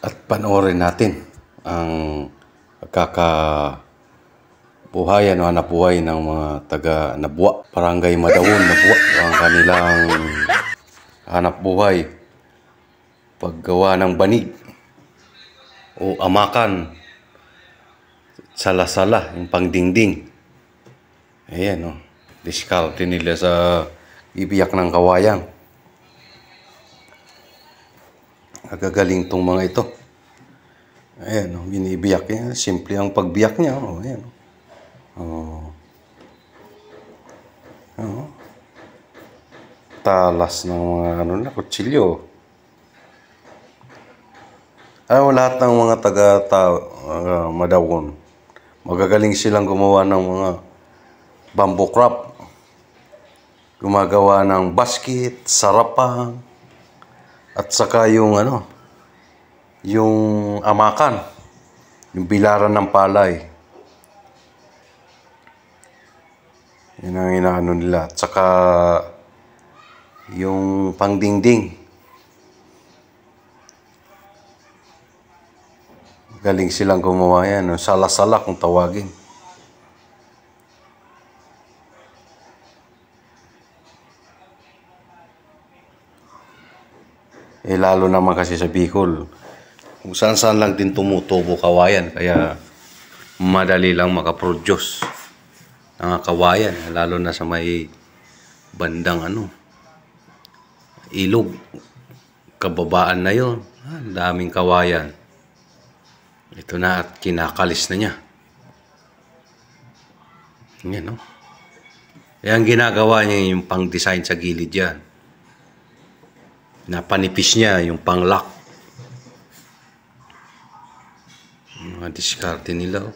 at panoorin natin ang kaka buhayan o hanabuhay ng mga taga Nabwa, Parangay Madawon, Nabwa, ang kanilang hanap buhay, paggawa ng banig o amakan, sala-sala, yung pangdingding. Ayan, no? Oh. diskarte nila sa ibiyak ng kawayang. Nagagaling tong mga ito. Ayan, oh, binibiyak niya. Simple ang pagbiyak niya. Oh, ayan. Oh. Oh. Talas ng mga ano na, kutsilyo. Ayaw ah, oh, lahat ng mga taga ta, uh, ah, madawon. Magagaling silang gumawa ng mga bamboo crop. Gumagawa ng basket, sarapang, at saka yung ano, yung amakan, yung bilaran ng palay. Yan ang inaano nila. At saka yung pangdingding. Galing silang gumawa yan. Sala-sala kung tawagin. Eh lalo naman kasi sa Bicol, kung saan-saan lang din tumutubo kawayan. Kaya madali lang makaproduce ng kawayan. Lalo na sa may bandang ano, ilog. Kababaan na yon ah, ang daming kawayan. Ito na at kinakalis na niya. Yan, no? Kaya eh, ang ginagawa niya yung pang-design sa gilid yan na panipis niya yung panglock mga diskarte nila oh.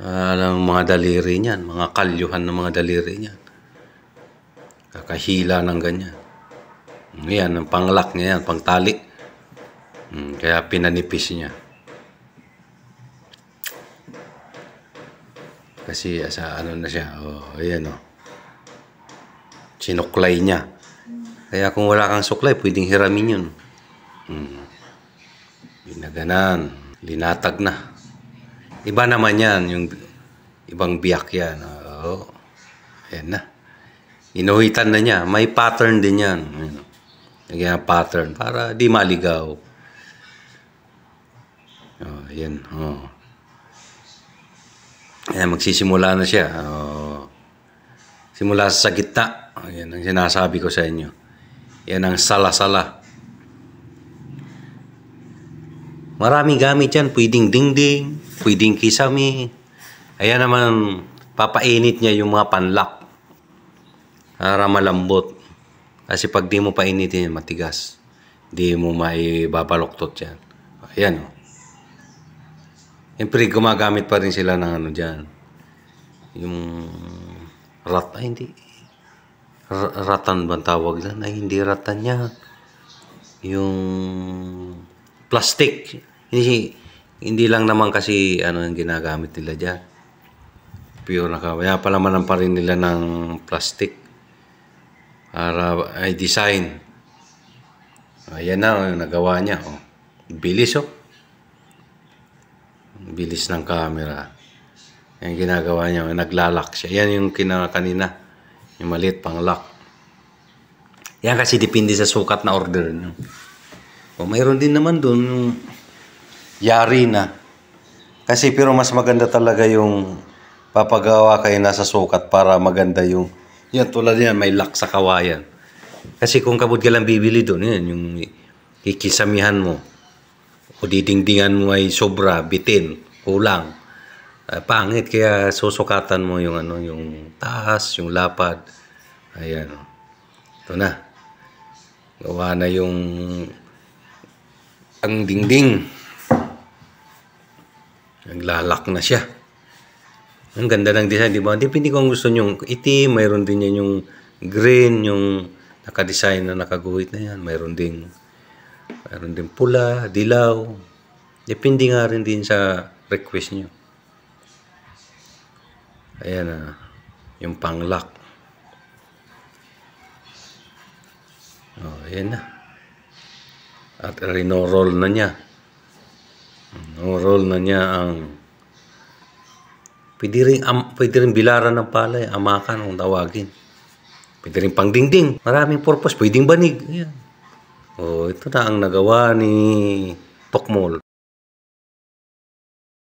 Alam mga daliri niyan, mga kalyuhan ng mga daliri niyan. Kakahila ng ganyan. Yan, ang panglock niya yan, pangtali. Hmm, kaya pinanipis niya. Kasi sa ano na siya, oh, ayan oh. Sinuklay niya. Kaya kung wala kang suklay, pwedeng hiramin yun. Hmm. Binaganan. Linatag na. Iba naman yan, yung ibang biyak yan. Oo. Ayan na. Inuhitan na niya. May pattern din yan. Nagyan pattern para di maligaw. Oh, yan. Oh. Ayan, magsisimula na siya. Oh. Simula sa gitna. Ayan ang sinasabi ko sa inyo. Yan ang sala-sala. Marami gamit yan. Pwedeng dingding, pwedeng kisami. Ayan naman, papainit niya yung mga panlak. Para malambot. Kasi pag di mo painitin, matigas. Di mo maibabaloktot yan. Ayan o. Oh. Siyempre, gumagamit pa rin sila ng ano dyan. Yung rat, ay hindi, ratan bang tawag na ay hindi ratan niya yung plastic hindi, hindi lang naman kasi ano ang ginagamit nila diyan pure na kaya pala naman pa rin nila ng plastic para ay design ayan na oh, yung nagawa niya oh. bilis oh bilis ng camera yung ginagawa niya oh. naglalak siya yan yung kina kanina yung maliit pang lock. Yan kasi depende sa sukat na order nyo. O mayroon din naman doon yung yari na. Kasi pero mas maganda talaga yung papagawa kayo nasa sukat para maganda yung yan tulad yan may lock sa kawayan. Kasi kung kabut ka lang bibili doon, yan yung kikisamihan mo o didingdingan mo ay sobra, bitin, kulang. Ah, pangit kaya susukatan mo yung ano yung taas yung lapad ayan oh. ito na gawa na yung ang dingding naglalak na siya ang ganda ng design di ba depende kung gusto nyo itim mayroon din yan yung green yung nakadesign na nakaguhit na yan mayroon ding mayroon din pula dilaw depende nga rin din sa request nyo Ayan ah, yung panglock. Oh, ayan na. At rinoroll na niya. Roll na niya ang pwede rin, um, pwede rin bilaran ng palay, amakan kung tawagin. Pwede rin pang dingding. Maraming purpose. Pwedeng banig. Ayan. Oh, ito na ang nagawa ni Tokmol.